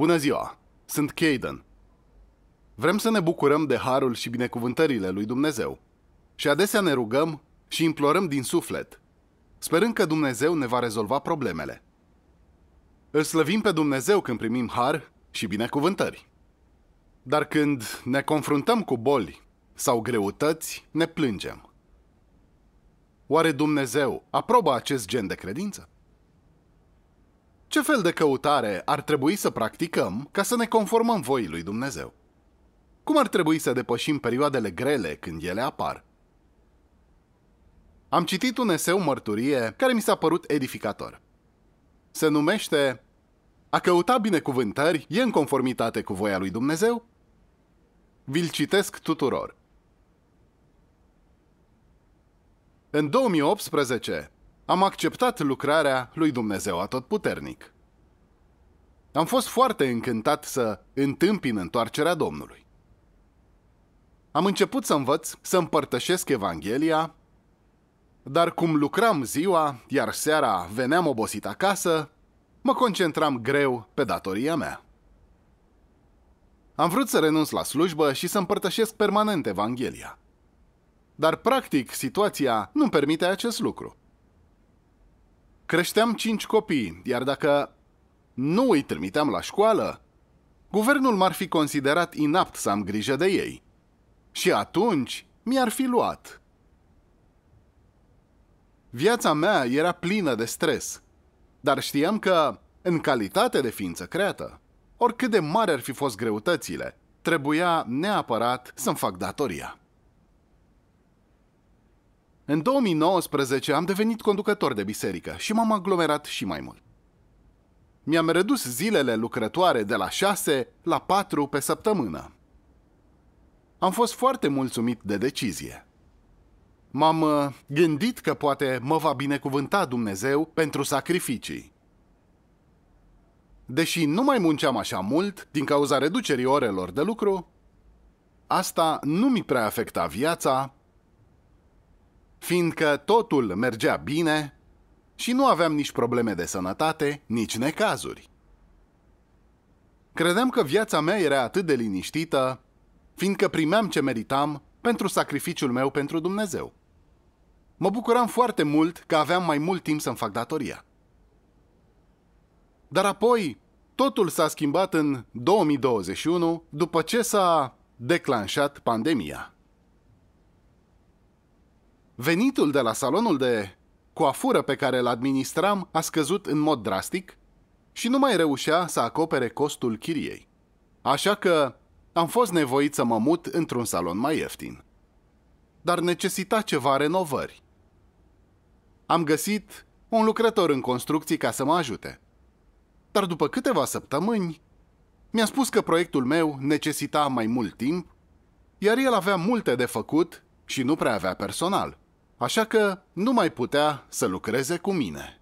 Bună ziua! Sunt Caden. Vrem să ne bucurăm de harul și binecuvântările lui Dumnezeu. Și adesea ne rugăm și implorăm din suflet, sperând că Dumnezeu ne va rezolva problemele. Îl slăvim pe Dumnezeu când primim har și binecuvântări. Dar când ne confruntăm cu boli sau greutăți, ne plângem. Oare Dumnezeu aprobă acest gen de credință? Ce fel de căutare ar trebui să practicăm ca să ne conformăm voii lui Dumnezeu? Cum ar trebui să depășim perioadele grele când ele apar? Am citit un eseu mărturie care mi s-a părut edificator. Se numește A căuta binecuvântări e în conformitate cu voia lui Dumnezeu? Vi-l citesc tuturor. În 2018, am acceptat lucrarea lui Dumnezeu Atotputernic. Am fost foarte încântat să întâmpin întoarcerea Domnului. Am început să învăț să împărtășesc Evanghelia, dar cum lucram ziua, iar seara veneam obosit acasă, mă concentram greu pe datoria mea. Am vrut să renunț la slujbă și să împărtășesc permanent Evanghelia. Dar, practic, situația nu permite acest lucru. Creșteam cinci copii, iar dacă nu îi trimiteam la școală, guvernul m-ar fi considerat inapt să am grijă de ei. Și atunci mi-ar fi luat. Viața mea era plină de stres, dar știam că, în calitate de ființă creată, oricât de mari ar fi fost greutățile, trebuia neapărat să-mi fac datoria. În 2019 am devenit conducător de biserică și m-am aglomerat și mai mult. Mi-am redus zilele lucrătoare de la 6 la 4 pe săptămână. Am fost foarte mulțumit de decizie. M-am uh, gândit că poate mă va binecuvânta Dumnezeu pentru sacrificii. Deși nu mai munceam așa mult din cauza reducerii orelor de lucru, asta nu mi prea afecta viața fiindcă totul mergea bine și nu aveam nici probleme de sănătate, nici necazuri. Credeam că viața mea era atât de liniștită, fiindcă primeam ce meritam pentru sacrificiul meu pentru Dumnezeu. Mă bucuram foarte mult că aveam mai mult timp să-mi fac datoria. Dar apoi, totul s-a schimbat în 2021 după ce s-a declanșat pandemia. Venitul de la salonul de coafură pe care îl administram a scăzut în mod drastic și nu mai reușea să acopere costul chiriei. Așa că am fost nevoit să mă mut într-un salon mai ieftin. Dar necesita ceva renovări. Am găsit un lucrător în construcții ca să mă ajute. Dar după câteva săptămâni, mi-a spus că proiectul meu necesita mai mult timp, iar el avea multe de făcut și nu prea avea personal așa că nu mai putea să lucreze cu mine.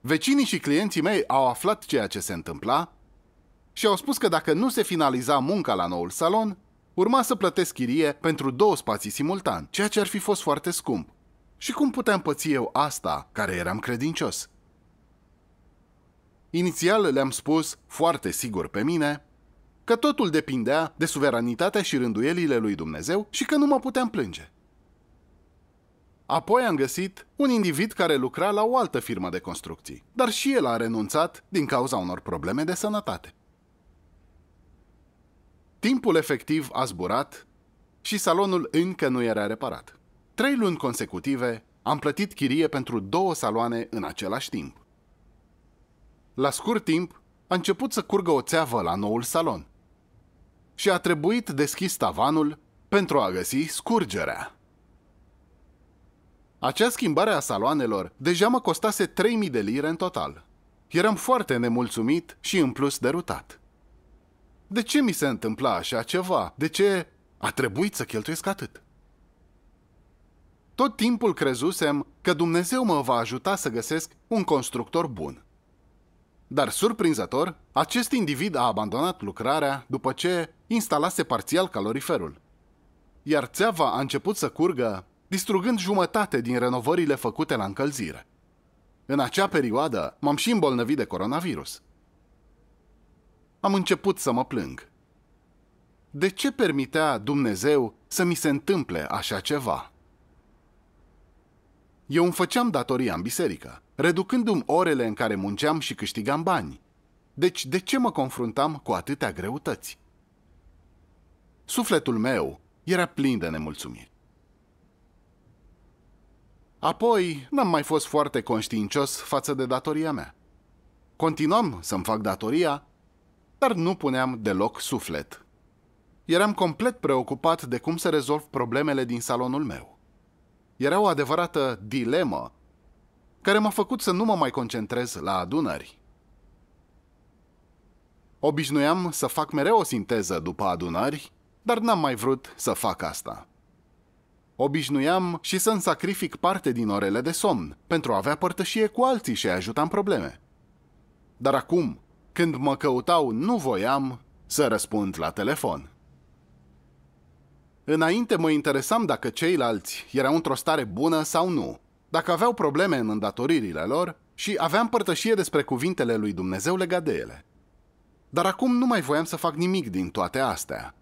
Vecinii și clienții mei au aflat ceea ce se întâmpla și au spus că dacă nu se finaliza munca la noul salon, urma să plătesc chirie pentru două spații simultan, ceea ce ar fi fost foarte scump. Și cum puteam păți eu asta, care eram credincios? Inițial le-am spus, foarte sigur pe mine, că totul depindea de suveranitatea și rânduielile lui Dumnezeu și că nu mă puteam plânge. Apoi am găsit un individ care lucra la o altă firmă de construcții, dar și el a renunțat din cauza unor probleme de sănătate. Timpul efectiv a zburat și salonul încă nu era reparat. Trei luni consecutive am plătit chirie pentru două saloane în același timp. La scurt timp, a început să curgă o țeavă la noul salon și a trebuit deschis tavanul pentru a găsi scurgerea. Acea schimbare a saloanelor deja mă costase 3000 de lire în total. Eram foarte nemulțumit și în plus derutat. De ce mi se întâmpla așa ceva? De ce a trebuit să cheltuiesc atât? Tot timpul crezusem că Dumnezeu mă va ajuta să găsesc un constructor bun. Dar surprinzător, acest individ a abandonat lucrarea după ce instalase parțial caloriferul. Iar țeava a început să curgă distrugând jumătate din renovările făcute la încălzire. În acea perioadă m-am și îmbolnăvit de coronavirus. Am început să mă plâng. De ce permitea Dumnezeu să mi se întâmple așa ceva? Eu îmi făceam datoria în biserică, reducându-mi orele în care munceam și câștigam bani. Deci de ce mă confruntam cu atâtea greutăți? Sufletul meu era plin de nemulțumiri. Apoi, n-am mai fost foarte conștiincios față de datoria mea. Continuam să-mi fac datoria, dar nu puneam deloc suflet. Eram complet preocupat de cum să rezolv problemele din salonul meu. Era o adevărată dilemă care m-a făcut să nu mă mai concentrez la adunări. Obișnuiam să fac mereu o sinteză după adunări, dar n-am mai vrut să fac asta. Obișnuiam și să-mi sacrific parte din orele de somn pentru a avea părtășie cu alții și a ajuta în probleme. Dar acum, când mă căutau, nu voiam să răspund la telefon. Înainte mă interesam dacă ceilalți erau într-o stare bună sau nu, dacă aveau probleme în îndatoririle lor și aveam părtășie despre cuvintele lui Dumnezeu legat de ele. Dar acum nu mai voiam să fac nimic din toate astea –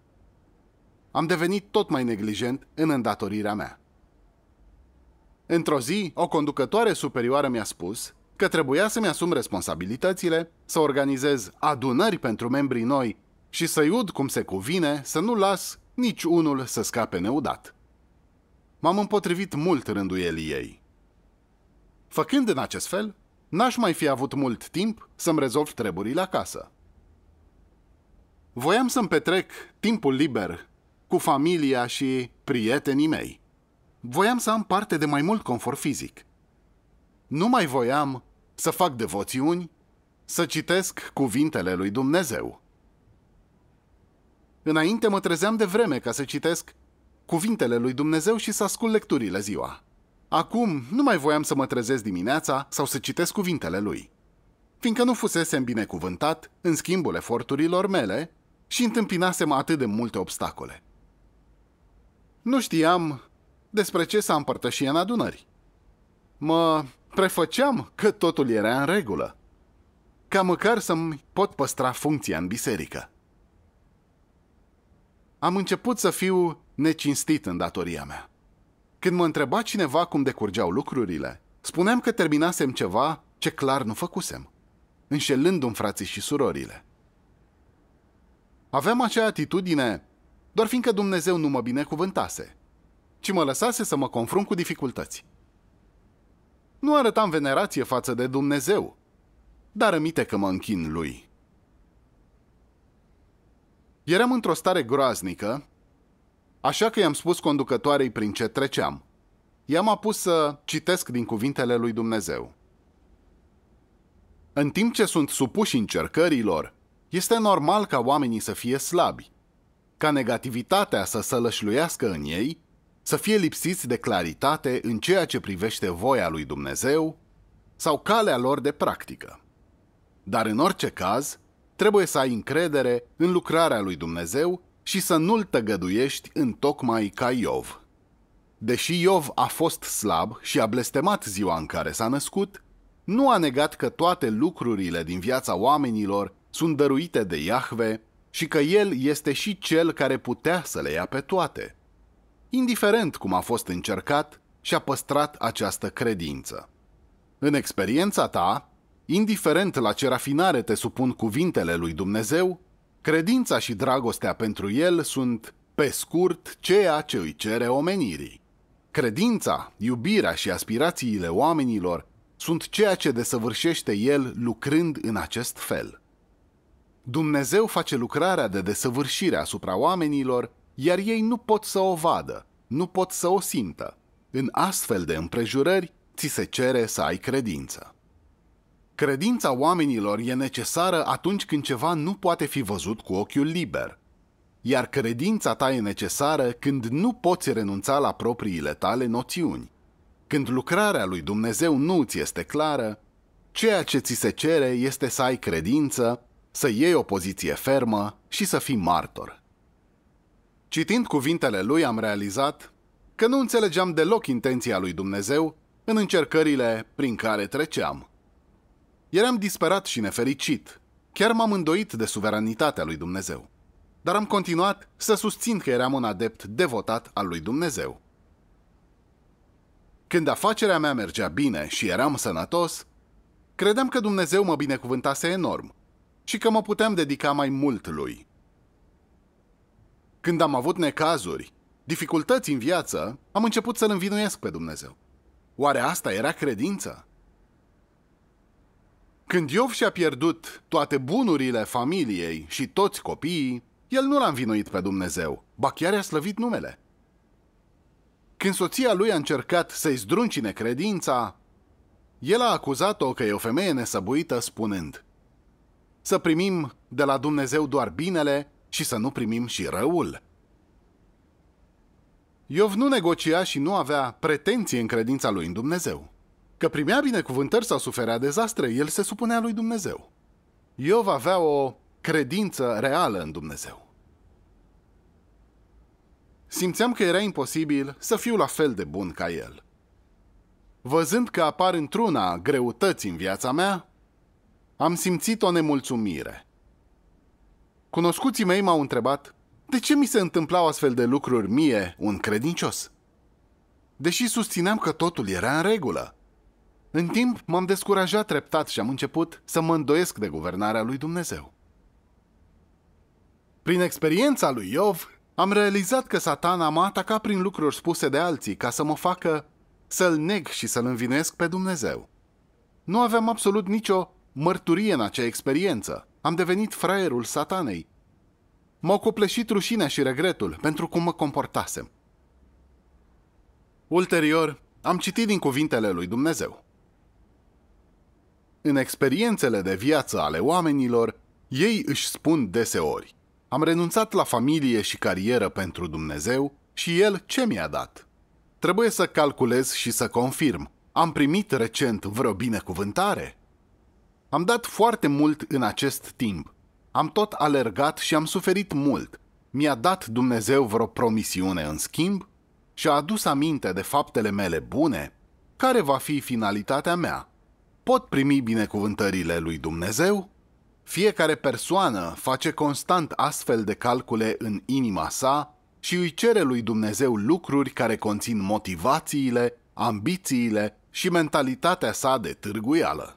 am devenit tot mai neglijent în îndatorirea mea. Într-o zi, o conducătoare superioară mi-a spus că trebuia să-mi asum responsabilitățile, să organizez adunări pentru membrii noi și să-i ud cum se cuvine să nu las nici unul să scape neudat. M-am împotrivit mult rânduielii ei. Făcând în acest fel, n-aș mai fi avut mult timp să-mi rezolv treburile acasă. Voiam să-mi petrec timpul liber cu familia și prietenii mei. Voiam să am parte de mai mult confort fizic. Nu mai voiam să fac devoțiuni, să citesc cuvintele lui Dumnezeu. Înainte mă trezeam de vreme ca să citesc cuvintele lui Dumnezeu și să ascult lecturile ziua. Acum nu mai voiam să mă trezesc dimineața sau să citesc cuvintele lui, fiindcă nu fusesem binecuvântat în schimbul eforturilor mele și întâmpinasem atât de multe obstacole. Nu știam despre ce s-a împărtășit în adunări. Mă prefăceam că totul era în regulă, ca măcar să-mi pot păstra funcția în biserică. Am început să fiu necinstit în datoria mea. Când mă întreba cineva cum decurgeau lucrurile, spuneam că terminasem ceva ce clar nu făcusem, înșelându-mi frații și surorile. Aveam acea atitudine doar fiindcă Dumnezeu nu mă binecuvântase, ci mă lăsase să mă confrunt cu dificultăți. Nu arătam venerație față de Dumnezeu, dar amite că mă închin lui. Eram într-o stare groaznică, așa că i-am spus conducătoarei prin ce treceam. I-am apus să citesc din cuvintele lui Dumnezeu. În timp ce sunt supuși încercărilor, este normal ca oamenii să fie slabi ca negativitatea să sălășluiască în ei, să fie lipsiți de claritate în ceea ce privește voia lui Dumnezeu sau calea lor de practică. Dar în orice caz, trebuie să ai încredere în lucrarea lui Dumnezeu și să nu-l tăgăduiești în tocmai ca Iov. Deși Iov a fost slab și a blestemat ziua în care s-a născut, nu a negat că toate lucrurile din viața oamenilor sunt dăruite de Iahve și că El este și Cel care putea să le ia pe toate. Indiferent cum a fost încercat, și-a păstrat această credință. În experiența ta, indiferent la ce rafinare te supun cuvintele lui Dumnezeu, credința și dragostea pentru El sunt, pe scurt, ceea ce îi cere omenirii. Credința, iubirea și aspirațiile oamenilor sunt ceea ce desăvârșește El lucrând în acest fel. Dumnezeu face lucrarea de desăvârșire asupra oamenilor, iar ei nu pot să o vadă, nu pot să o simtă. În astfel de împrejurări, ți se cere să ai credință. Credința oamenilor e necesară atunci când ceva nu poate fi văzut cu ochiul liber, iar credința ta e necesară când nu poți renunța la propriile tale noțiuni. Când lucrarea lui Dumnezeu nu ți este clară, ceea ce ți se cere este să ai credință să iei o poziție fermă și să fii martor. Citind cuvintele lui, am realizat că nu înțelegeam deloc intenția lui Dumnezeu în încercările prin care treceam. Eram disperat și nefericit. Chiar m-am îndoit de suveranitatea lui Dumnezeu. Dar am continuat să susțin că eram un adept devotat al lui Dumnezeu. Când afacerea mea mergea bine și eram sănătos, credeam că Dumnezeu mă binecuvântase enorm – și că mă puteam dedica mai mult lui. Când am avut necazuri, dificultăți în viață, am început să-L învinuiesc pe Dumnezeu. Oare asta era credință? Când Iov și-a pierdut toate bunurile familiei și toți copiii, el nu l-a învinuit pe Dumnezeu, ba chiar a slăvit numele. Când soția lui a încercat să-i zdruncine credința, el a acuzat-o că e o femeie nesăbuită spunând – să primim de la Dumnezeu doar binele și să nu primim și răul. Iov nu negocia și nu avea pretenții în credința lui în Dumnezeu. Că primea binecuvântări sau suferea dezastre, el se supunea lui Dumnezeu. Iov avea o credință reală în Dumnezeu. Simțeam că era imposibil să fiu la fel de bun ca el. Văzând că apar într-una greutăți în viața mea, am simțit o nemulțumire. Cunoscuții mei m-au întrebat de ce mi se întâmplau astfel de lucruri mie, un credincios. Deși susțineam că totul era în regulă. În timp m-am descurajat treptat și am început să mă îndoiesc de guvernarea lui Dumnezeu. Prin experiența lui Iov, am realizat că satana m-a atacat prin lucruri spuse de alții ca să mă facă să-l neg și să-l învinuiesc pe Dumnezeu. Nu aveam absolut nicio mărturie în acea experiență. Am devenit fraierul satanei. M-au copleșit rușinea și regretul pentru cum mă comportasem. Ulterior, am citit din cuvintele lui Dumnezeu. În experiențele de viață ale oamenilor, ei își spun deseori, am renunțat la familie și carieră pentru Dumnezeu și El ce mi-a dat? Trebuie să calculez și să confirm, am primit recent vreo binecuvântare? Am dat foarte mult în acest timp. Am tot alergat și am suferit mult. Mi-a dat Dumnezeu vreo promisiune în schimb și a adus aminte de faptele mele bune, care va fi finalitatea mea. Pot primi binecuvântările lui Dumnezeu? Fiecare persoană face constant astfel de calcule în inima sa și îi cere lui Dumnezeu lucruri care conțin motivațiile, ambițiile și mentalitatea sa de târguială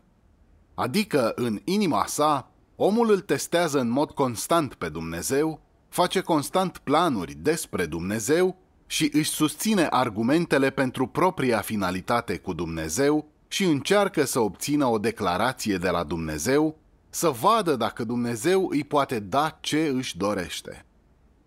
adică în inima sa, omul îl testează în mod constant pe Dumnezeu, face constant planuri despre Dumnezeu și își susține argumentele pentru propria finalitate cu Dumnezeu și încearcă să obțină o declarație de la Dumnezeu, să vadă dacă Dumnezeu îi poate da ce își dorește.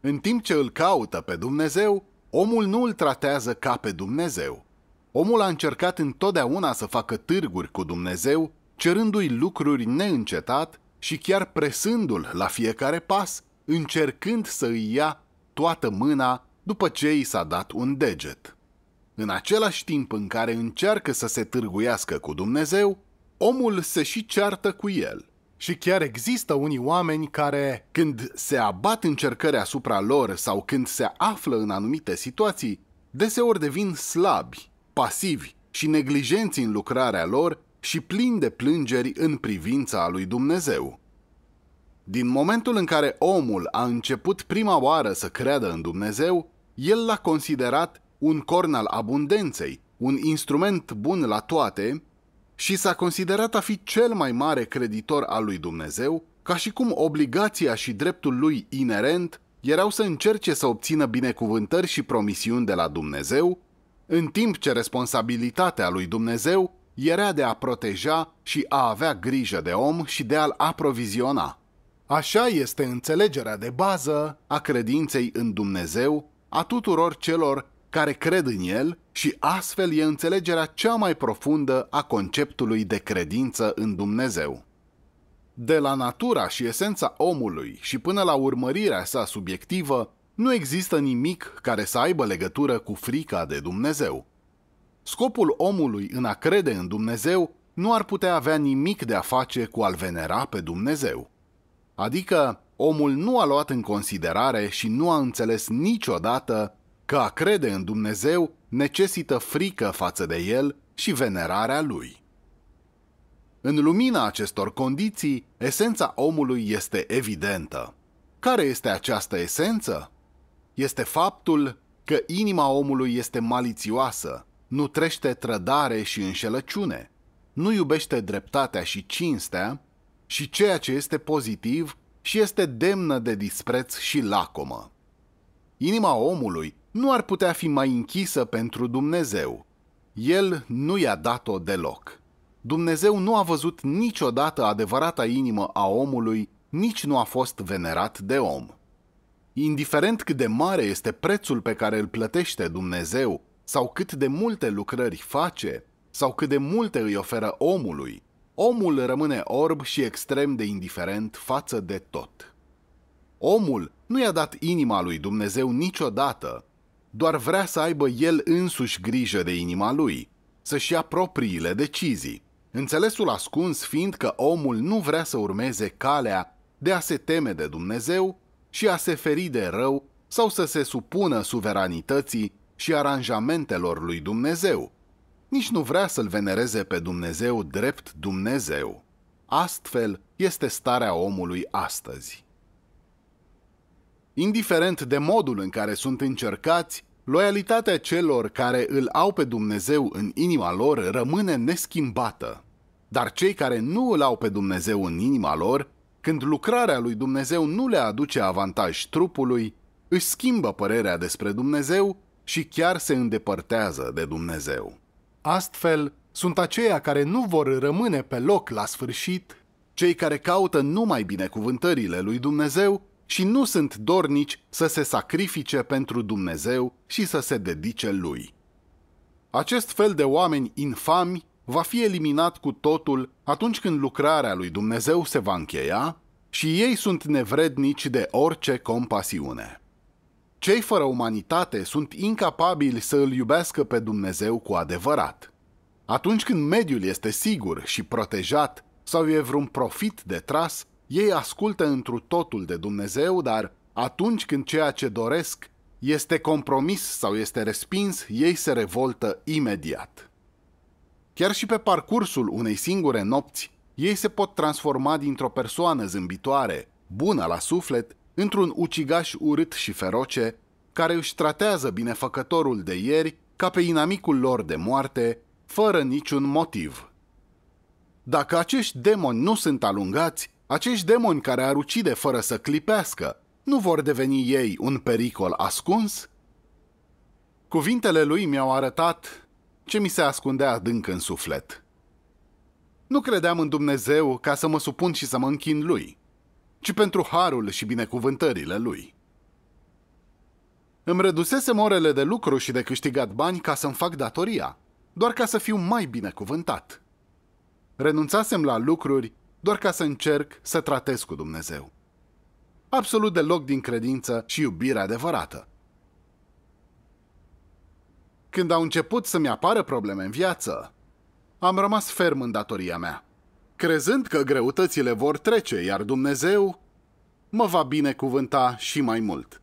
În timp ce îl caută pe Dumnezeu, omul nu îl tratează ca pe Dumnezeu. Omul a încercat întotdeauna să facă târguri cu Dumnezeu cerându-i lucruri neîncetat și chiar presându-l la fiecare pas, încercând să îi ia toată mâna după ce i s-a dat un deget. În același timp în care încearcă să se târguiască cu Dumnezeu, omul se și ceartă cu el. Și chiar există unii oameni care, când se abat încercări asupra lor sau când se află în anumite situații, deseori devin slabi, pasivi și neglijenți în lucrarea lor și plin de plângeri în privința lui Dumnezeu. Din momentul în care omul a început prima oară să creadă în Dumnezeu, el l-a considerat un corn al abundenței, un instrument bun la toate și s-a considerat a fi cel mai mare creditor al lui Dumnezeu, ca și cum obligația și dreptul lui inerent erau să încerce să obțină binecuvântări și promisiuni de la Dumnezeu, în timp ce responsabilitatea lui Dumnezeu era de a proteja și a avea grijă de om și de a-l aproviziona. Așa este înțelegerea de bază a credinței în Dumnezeu a tuturor celor care cred în el și astfel e înțelegerea cea mai profundă a conceptului de credință în Dumnezeu. De la natura și esența omului și până la urmărirea sa subiectivă, nu există nimic care să aibă legătură cu frica de Dumnezeu. Scopul omului în a crede în Dumnezeu nu ar putea avea nimic de a face cu a-l venera pe Dumnezeu. Adică, omul nu a luat în considerare și nu a înțeles niciodată că a crede în Dumnezeu necesită frică față de el și venerarea lui. În lumina acestor condiții, esența omului este evidentă. Care este această esență? Este faptul că inima omului este malițioasă, nu trește trădare și înșelăciune, nu iubește dreptatea și cinstea și ceea ce este pozitiv și este demnă de dispreț și lacomă. Inima omului nu ar putea fi mai închisă pentru Dumnezeu. El nu i-a dat-o deloc. Dumnezeu nu a văzut niciodată adevărata inimă a omului, nici nu a fost venerat de om. Indiferent cât de mare este prețul pe care îl plătește Dumnezeu sau cât de multe lucrări face, sau cât de multe îi oferă omului, omul rămâne orb și extrem de indiferent față de tot. Omul nu i-a dat inima lui Dumnezeu niciodată, doar vrea să aibă el însuși grijă de inima lui, să-și ia propriile decizii, înțelesul ascuns fiind că omul nu vrea să urmeze calea de a se teme de Dumnezeu și a se feri de rău sau să se supună suveranității și aranjamentelor lui Dumnezeu. Nici nu vrea să-l venereze pe Dumnezeu drept Dumnezeu. Astfel este starea omului astăzi. Indiferent de modul în care sunt încercați, loialitatea celor care îl au pe Dumnezeu în inima lor rămâne neschimbată. Dar cei care nu îl au pe Dumnezeu în inima lor, când lucrarea lui Dumnezeu nu le aduce avantaj trupului, își schimbă părerea despre Dumnezeu și chiar se îndepărtează de Dumnezeu. Astfel, sunt aceia care nu vor rămâne pe loc la sfârșit, cei care caută numai binecuvântările lui Dumnezeu și nu sunt dornici să se sacrifice pentru Dumnezeu și să se dedice lui. Acest fel de oameni infami va fi eliminat cu totul atunci când lucrarea lui Dumnezeu se va încheia și ei sunt nevrednici de orice compasiune. Cei fără umanitate sunt incapabili să îl iubească pe Dumnezeu cu adevărat. Atunci când mediul este sigur și protejat sau e vreun profit de tras, ei ascultă întru totul de Dumnezeu, dar atunci când ceea ce doresc este compromis sau este respins, ei se revoltă imediat. Chiar și pe parcursul unei singure nopți, ei se pot transforma dintr-o persoană zâmbitoare, bună la suflet, într-un ucigaș urât și feroce, care își tratează binefăcătorul de ieri ca pe inamicul lor de moarte, fără niciun motiv. Dacă acești demoni nu sunt alungați, acești demoni care ar ucide fără să clipească, nu vor deveni ei un pericol ascuns? Cuvintele lui mi-au arătat ce mi se ascundea adânc în suflet. Nu credeam în Dumnezeu ca să mă supun și să mă închin lui – ci pentru harul și binecuvântările lui. Îmi redusesem orele de lucru și de câștigat bani ca să-mi fac datoria, doar ca să fiu mai binecuvântat. Renunțasem la lucruri doar ca să încerc să tratez cu Dumnezeu. Absolut deloc din credință și iubire adevărată. Când au început să-mi apară probleme în viață, am rămas ferm în datoria mea crezând că greutățile vor trece, iar Dumnezeu mă va binecuvânta și mai mult.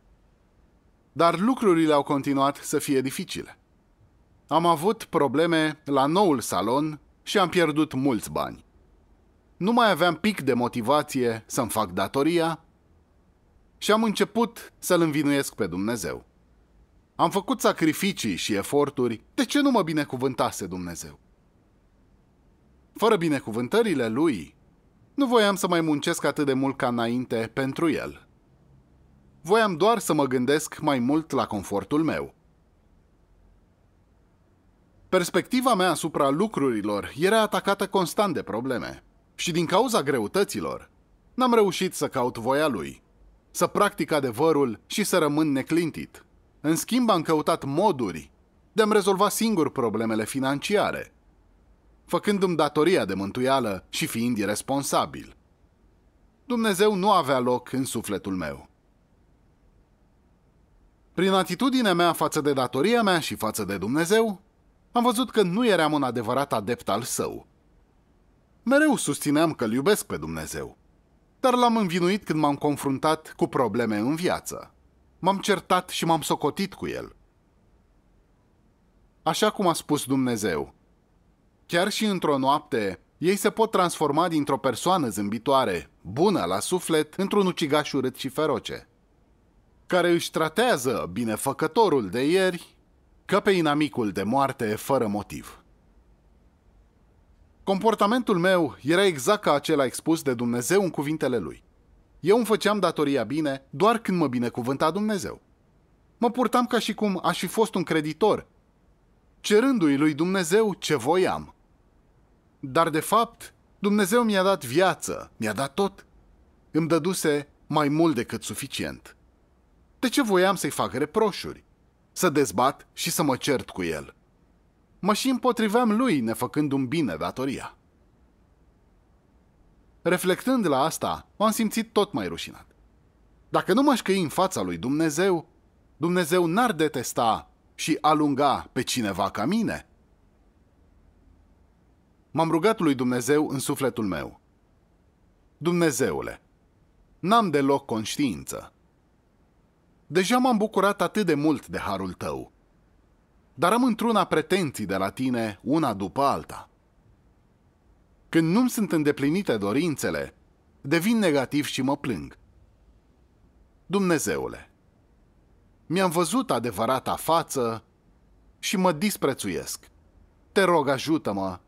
Dar lucrurile au continuat să fie dificile. Am avut probleme la noul salon și am pierdut mulți bani. Nu mai aveam pic de motivație să-mi fac datoria și am început să-L învinuiesc pe Dumnezeu. Am făcut sacrificii și eforturi, de ce nu mă binecuvântase Dumnezeu? Fără binecuvântările lui, nu voiam să mai muncesc atât de mult ca înainte pentru el. Voiam doar să mă gândesc mai mult la confortul meu. Perspectiva mea asupra lucrurilor era atacată constant de probleme și din cauza greutăților, n-am reușit să caut voia lui, să practic adevărul și să rămân neclintit. În schimb, am căutat moduri de a-mi rezolva singur problemele financiare – făcându-mi datoria de mântuială și fiind irresponsabil. Dumnezeu nu avea loc în sufletul meu. Prin atitudinea mea față de datoria mea și față de Dumnezeu, am văzut că nu eram un adevărat adept al său. Mereu susțineam că îl iubesc pe Dumnezeu, dar l-am învinuit când m-am confruntat cu probleme în viață. M-am certat și m-am socotit cu el. Așa cum a spus Dumnezeu, Chiar și într-o noapte, ei se pot transforma dintr-o persoană zâmbitoare, bună la suflet, într-un ucigaș urât și feroce, care își tratează binefăcătorul de ieri ca pe inamicul de moarte fără motiv. Comportamentul meu era exact ca acela expus de Dumnezeu în cuvintele lui. Eu îmi făceam datoria bine doar când mă binecuvânta Dumnezeu. Mă purtam ca și cum aș fi fost un creditor, cerându-i lui Dumnezeu ce voiam. Dar de fapt, Dumnezeu mi-a dat viață, mi-a dat tot. Îmi dăduse mai mult decât suficient. De ce voiam să-i fac reproșuri? Să dezbat și să mă cert cu el. Mă și împotriveam lui, nefăcând un bine datoria. Reflectând la asta, m-am simțit tot mai rușinat. Dacă nu m-aș căi în fața lui Dumnezeu, Dumnezeu n-ar detesta și alunga pe cineva ca mine, M-am rugat lui Dumnezeu în sufletul meu. Dumnezeule, n-am deloc conștiință. Deja m-am bucurat atât de mult de harul tău, dar am într-una pretenții de la tine, una după alta. Când nu-mi sunt îndeplinite dorințele, devin negativ și mă plâng. Dumnezeule, mi-am văzut adevărata față și mă disprețuiesc. Te rog, ajută-mă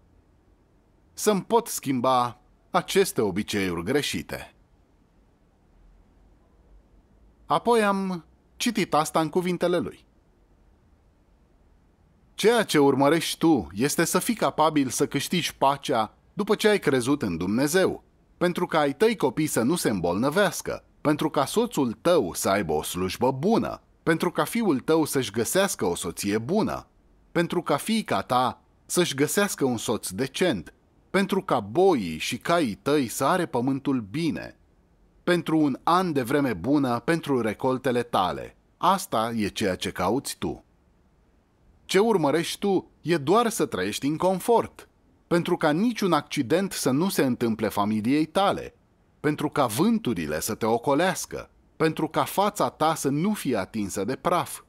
să-mi pot schimba aceste obiceiuri greșite. Apoi am citit asta în cuvintele lui. Ceea ce urmărești tu este să fii capabil să câștigi pacea după ce ai crezut în Dumnezeu, pentru ca ai tăi copii să nu se îmbolnăvească, pentru ca soțul tău să aibă o slujbă bună, pentru ca fiul tău să-și găsească o soție bună, pentru ca fiica ta să-și găsească un soț decent, pentru ca boii și caii tăi să are pământul bine, pentru un an de vreme bună pentru recoltele tale. Asta e ceea ce cauți tu. Ce urmărești tu e doar să trăiești în confort, pentru ca niciun accident să nu se întâmple familiei tale, pentru ca vânturile să te ocolească, pentru ca fața ta să nu fie atinsă de praf,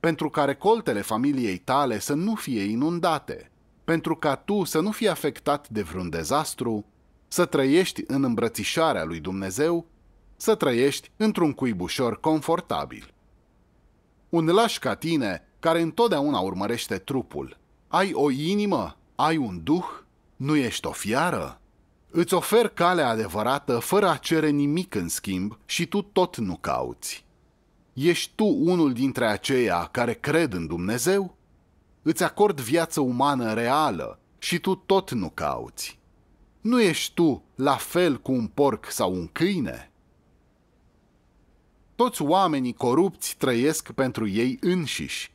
pentru ca recoltele familiei tale să nu fie inundate – pentru ca tu să nu fii afectat de vreun dezastru, să trăiești în îmbrățișarea lui Dumnezeu, să trăiești într-un cuibușor confortabil. Un laș ca tine, care întotdeauna urmărește trupul, ai o inimă, ai un duh, nu ești o fiară? Îți ofer calea adevărată fără a cere nimic în schimb și tu tot nu cauți. Ești tu unul dintre aceia care cred în Dumnezeu? îți acord viață umană reală și tu tot nu cauți. Nu ești tu la fel cu un porc sau un câine? Toți oamenii corupți trăiesc pentru ei înșiși.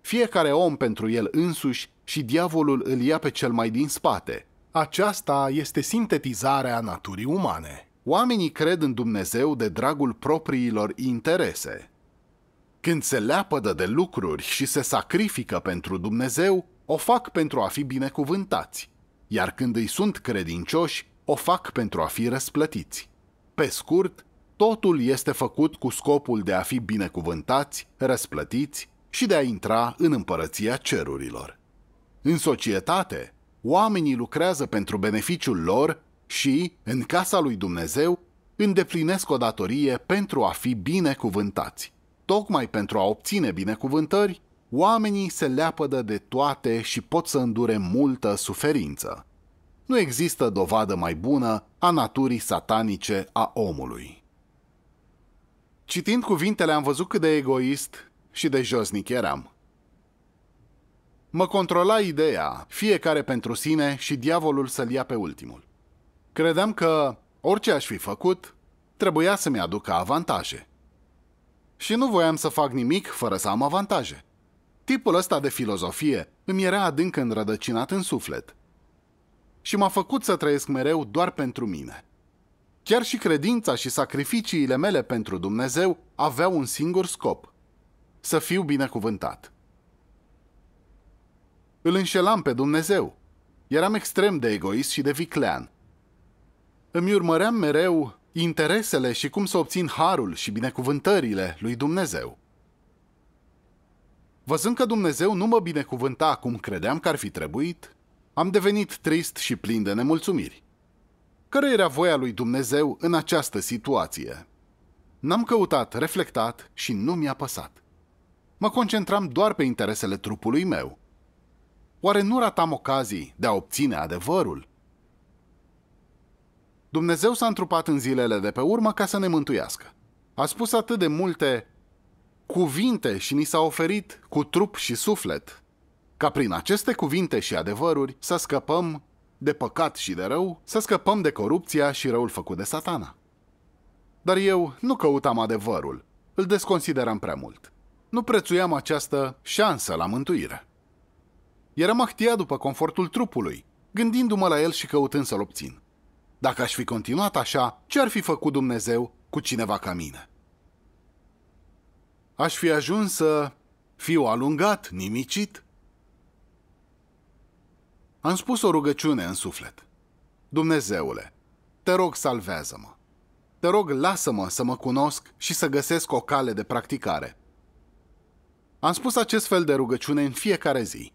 Fiecare om pentru el însuși și diavolul îl ia pe cel mai din spate. Aceasta este sintetizarea naturii umane. Oamenii cred în Dumnezeu de dragul propriilor interese. Când se leapădă de lucruri și se sacrifică pentru Dumnezeu, o fac pentru a fi binecuvântați, iar când îi sunt credincioși, o fac pentru a fi răsplătiți. Pe scurt, totul este făcut cu scopul de a fi binecuvântați, răsplătiți și de a intra în împărăția cerurilor. În societate, oamenii lucrează pentru beneficiul lor și, în casa lui Dumnezeu, îndeplinesc o datorie pentru a fi binecuvântați tocmai pentru a obține binecuvântări, oamenii se leapădă de toate și pot să îndure multă suferință. Nu există dovadă mai bună a naturii satanice a omului. Citind cuvintele am văzut cât de egoist și de josnic eram. Mă controla ideea, fiecare pentru sine și diavolul să-l ia pe ultimul. Credeam că, orice aș fi făcut, trebuia să-mi aducă avantaje și nu voiam să fac nimic fără să am avantaje. Tipul ăsta de filozofie îmi era adânc înrădăcinat în suflet și m-a făcut să trăiesc mereu doar pentru mine. Chiar și credința și sacrificiile mele pentru Dumnezeu aveau un singur scop, să fiu binecuvântat. Îl înșelam pe Dumnezeu. Eram extrem de egoist și de viclean. Îmi urmăream mereu interesele și cum să obțin harul și binecuvântările lui Dumnezeu. Văzând că Dumnezeu nu mă binecuvânta cum credeam că ar fi trebuit, am devenit trist și plin de nemulțumiri. Care era voia lui Dumnezeu în această situație? N-am căutat, reflectat și nu mi-a păsat. Mă concentram doar pe interesele trupului meu. Oare nu ratam ocazii de a obține adevărul? Dumnezeu s-a întrupat în zilele de pe urmă ca să ne mântuiască. A spus atât de multe cuvinte și ni s-a oferit cu trup și suflet, ca prin aceste cuvinte și adevăruri să scăpăm de păcat și de rău, să scăpăm de corupția și răul făcut de satana. Dar eu nu căutam adevărul, îl desconsideram prea mult. Nu prețuiam această șansă la mântuire. Eram ahtia după confortul trupului, gândindu-mă la el și căutând să-l obțin. Dacă aș fi continuat așa, ce ar fi făcut Dumnezeu cu cineva ca mine? Aș fi ajuns să fiu alungat, nimicit. Am spus o rugăciune în suflet. Dumnezeule, te rog salvează-mă. Te rog lasă-mă să mă cunosc și să găsesc o cale de practicare. Am spus acest fel de rugăciune în fiecare zi.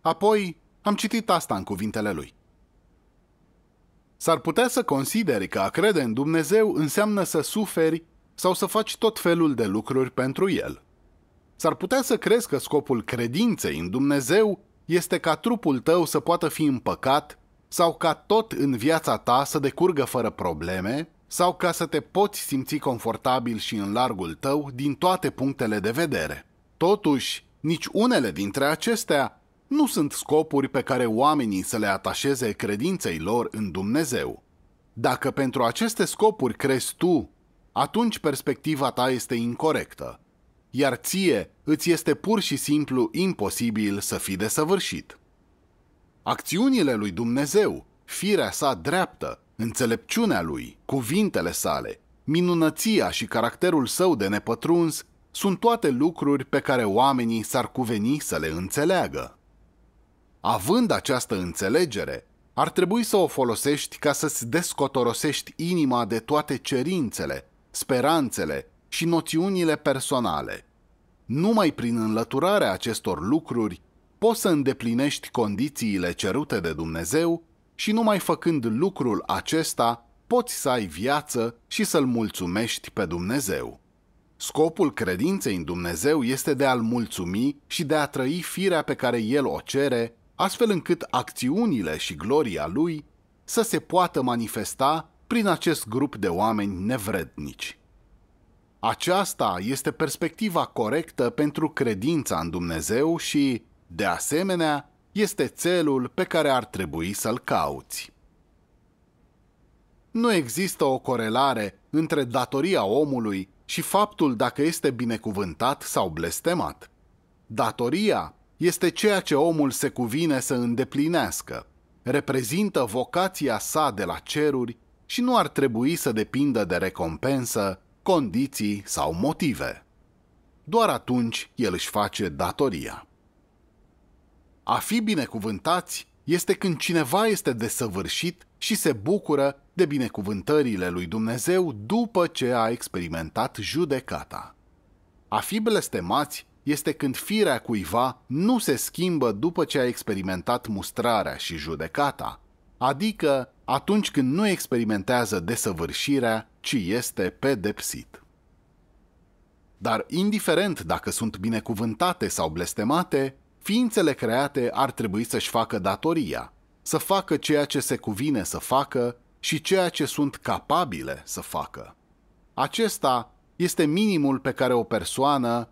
Apoi am citit asta în cuvintele lui. S-ar putea să consideri că a crede în Dumnezeu înseamnă să suferi sau să faci tot felul de lucruri pentru El. S-ar putea să crezi că scopul credinței în Dumnezeu este ca trupul tău să poată fi împăcat sau ca tot în viața ta să decurgă fără probleme sau ca să te poți simți confortabil și în largul tău din toate punctele de vedere. Totuși, nici unele dintre acestea nu sunt scopuri pe care oamenii să le atașeze credinței lor în Dumnezeu. Dacă pentru aceste scopuri crezi tu, atunci perspectiva ta este incorrectă, iar ție îți este pur și simplu imposibil să fii desăvârșit. Acțiunile lui Dumnezeu, firea sa dreaptă, înțelepciunea lui, cuvintele sale, minunăția și caracterul său de nepătruns sunt toate lucruri pe care oamenii s-ar cuveni să le înțeleagă. Având această înțelegere, ar trebui să o folosești ca să-ți descotorosești inima de toate cerințele, speranțele și noțiunile personale. Numai prin înlăturarea acestor lucruri poți să îndeplinești condițiile cerute de Dumnezeu și numai făcând lucrul acesta poți să ai viață și să-L mulțumești pe Dumnezeu. Scopul credinței în Dumnezeu este de a-L mulțumi și de a trăi firea pe care El o cere astfel încât acțiunile și gloria lui să se poată manifesta prin acest grup de oameni nevrednici. Aceasta este perspectiva corectă pentru credința în Dumnezeu și, de asemenea, este celul pe care ar trebui să-l cauți. Nu există o corelare între datoria omului și faptul dacă este binecuvântat sau blestemat. Datoria este ceea ce omul se cuvine să îndeplinească, reprezintă vocația sa de la ceruri și nu ar trebui să depindă de recompensă, condiții sau motive. Doar atunci el își face datoria. A fi binecuvântați este când cineva este desăvârșit și se bucură de binecuvântările lui Dumnezeu după ce a experimentat judecata. A fi blestemați este când firea cuiva nu se schimbă după ce a experimentat mustrarea și judecata, adică atunci când nu experimentează desăvârșirea, ci este pedepsit. Dar indiferent dacă sunt binecuvântate sau blestemate, ființele create ar trebui să-și facă datoria, să facă ceea ce se cuvine să facă și ceea ce sunt capabile să facă. Acesta este minimul pe care o persoană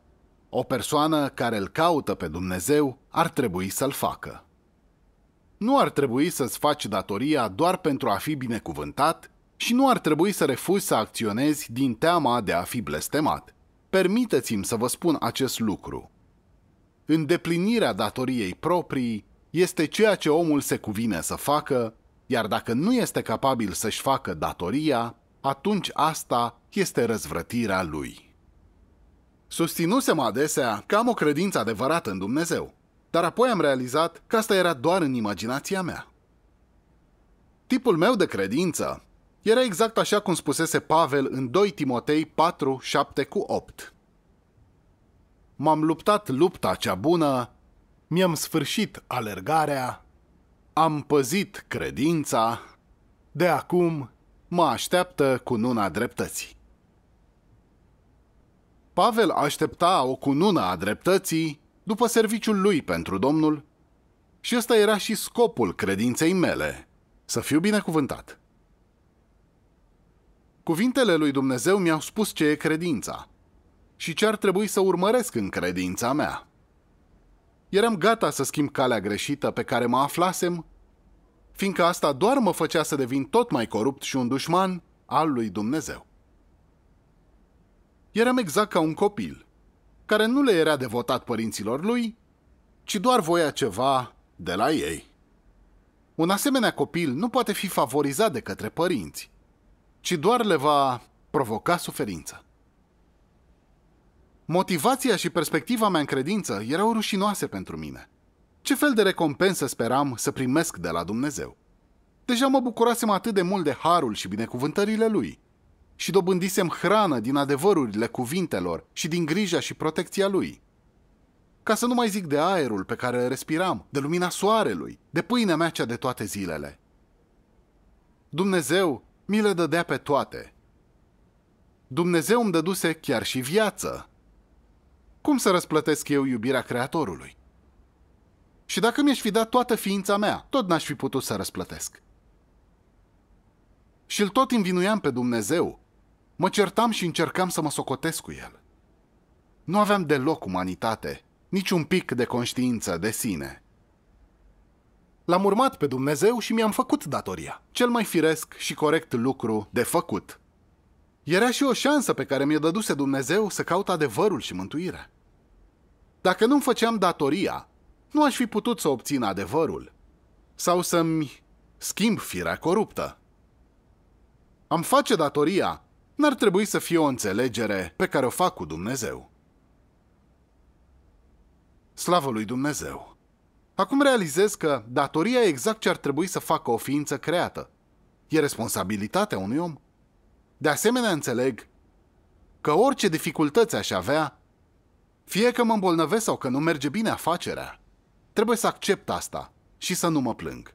o persoană care îl caută pe Dumnezeu ar trebui să-l facă. Nu ar trebui să-ți faci datoria doar pentru a fi binecuvântat și nu ar trebui să refuzi să acționezi din teama de a fi blestemat. Permiteți-mi să vă spun acest lucru. Îndeplinirea datoriei proprii este ceea ce omul se cuvine să facă, iar dacă nu este capabil să-și facă datoria, atunci asta este răzvrătirea lui. Susținusem adesea că am o credință adevărată în Dumnezeu, dar apoi am realizat că asta era doar în imaginația mea. Tipul meu de credință era exact așa cum spusese Pavel în 2 Timotei 4, 7 cu 8. M-am luptat lupta cea bună, mi-am sfârșit alergarea, am păzit credința, de acum mă așteaptă cu nuna dreptății. Pavel aștepta o cunună a dreptății după serviciul lui pentru Domnul și ăsta era și scopul credinței mele, să fiu binecuvântat. Cuvintele lui Dumnezeu mi-au spus ce e credința și ce ar trebui să urmăresc în credința mea. Eram gata să schimb calea greșită pe care mă aflasem, fiindcă asta doar mă făcea să devin tot mai corupt și un dușman al lui Dumnezeu eram exact ca un copil, care nu le era devotat părinților lui, ci doar voia ceva de la ei. Un asemenea copil nu poate fi favorizat de către părinți, ci doar le va provoca suferință. Motivația și perspectiva mea în credință erau rușinoase pentru mine. Ce fel de recompensă speram să primesc de la Dumnezeu? Deja mă bucurasem atât de mult de harul și binecuvântările lui – și dobândisem hrană din adevărurile cuvintelor și din grija și protecția lui. Ca să nu mai zic de aerul pe care îl respiram, de lumina soarelui, de pâinea mea cea de toate zilele. Dumnezeu mi le dădea pe toate. Dumnezeu îmi dăduse chiar și viață. Cum să răsplătesc eu iubirea Creatorului? Și dacă mi-aș fi dat toată ființa mea, tot n-aș fi putut să răsplătesc. Și îl tot învinuiam pe Dumnezeu Mă certam și încercam să mă socotesc cu el. Nu aveam deloc umanitate, nici un pic de conștiință de sine. L-am urmat pe Dumnezeu și mi-am făcut datoria, cel mai firesc și corect lucru de făcut. Era și o șansă pe care mi-o dăduse Dumnezeu să caut adevărul și mântuirea. Dacă nu-mi făceam datoria, nu aș fi putut să obțin adevărul sau să-mi schimb firea coruptă. Am face datoria n-ar trebui să fie o înțelegere pe care o fac cu Dumnezeu. Slavă lui Dumnezeu! Acum realizez că datoria e exact ce ar trebui să facă o ființă creată. E responsabilitatea unui om. De asemenea, înțeleg că orice dificultăți aș avea, fie că mă îmbolnăvesc sau că nu merge bine afacerea, trebuie să accept asta și să nu mă plâng.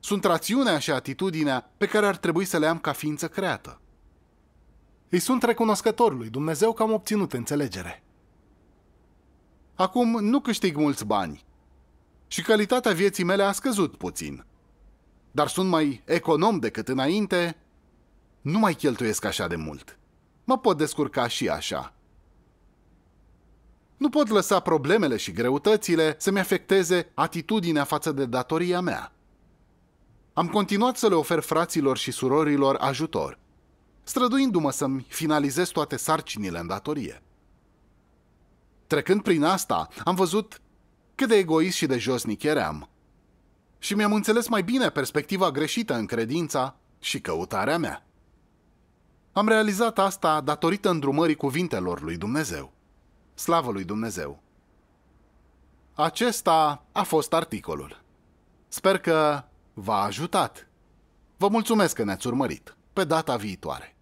Sunt rațiunea și atitudinea pe care ar trebui să le am ca ființă creată. Îi sunt recunoscător lui Dumnezeu că am obținut înțelegere. Acum nu câștig mulți bani și calitatea vieții mele a scăzut puțin. Dar sunt mai econom decât înainte, nu mai cheltuiesc așa de mult. Mă pot descurca și așa. Nu pot lăsa problemele și greutățile să-mi afecteze atitudinea față de datoria mea. Am continuat să le ofer fraților și surorilor ajutor – străduindu-mă să-mi finalizez toate sarcinile în datorie. Trecând prin asta, am văzut cât de egoist și de josnic eram. Și mi-am înțeles mai bine perspectiva greșită în credința și căutarea mea. Am realizat asta datorită îndrumării cuvintelor lui Dumnezeu. Slavă lui Dumnezeu! Acesta a fost articolul. Sper că v-a ajutat. Vă mulțumesc că ne-ați urmărit. Pe data viitoare!